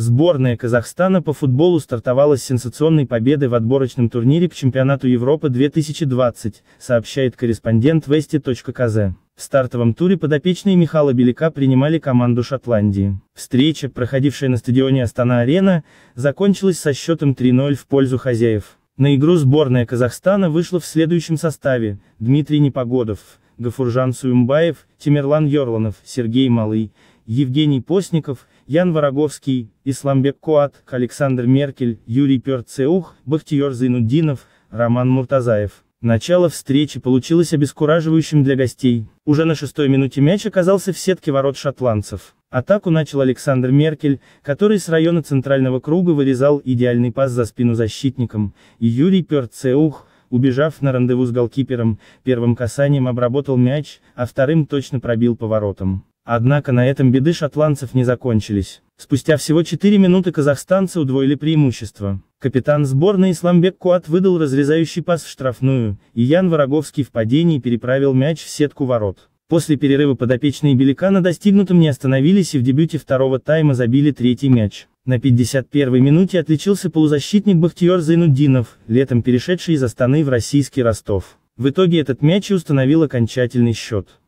Сборная Казахстана по футболу стартовала с сенсационной победой в отборочном турнире к чемпионату Европы 2020, сообщает корреспондент вести.кз. В стартовом туре подопечные Михаила Белика принимали команду Шотландии. Встреча, проходившая на стадионе Астана-Арена, закончилась со счетом 3-0 в пользу хозяев. На игру сборная Казахстана вышла в следующем составе – Дмитрий Непогодов, Гафуржан Суюмбаев, Тимирлан Йорланов, Сергей Малый, Евгений Постников, Ян Вороговский, Исламбек Куат, Александр Меркель, Юрий Перцеух, Бахтиер Зайнуддинов, Роман Муртазаев. Начало встречи получилось обескураживающим для гостей. Уже на шестой минуте мяч оказался в сетке ворот шотландцев. Атаку начал Александр Меркель, который с района центрального круга вырезал идеальный пас за спину защитникам, и Юрий Перцеух, убежав на рандеву с голкипером, первым касанием обработал мяч, а вторым точно пробил по воротам. Однако на этом беды шотландцев не закончились. Спустя всего 4 минуты казахстанцы удвоили преимущество. Капитан сборной Исламбек Куат выдал разрезающий пас в штрафную, и Ян Вороговский в падении переправил мяч в сетку ворот. После перерыва подопечные Белика на достигнутом не остановились и в дебюте второго тайма забили третий мяч. На 51-й минуте отличился полузащитник Бахтиер Зайнуддинов, летом перешедший из Астаны в российский Ростов. В итоге этот мяч и установил окончательный счет.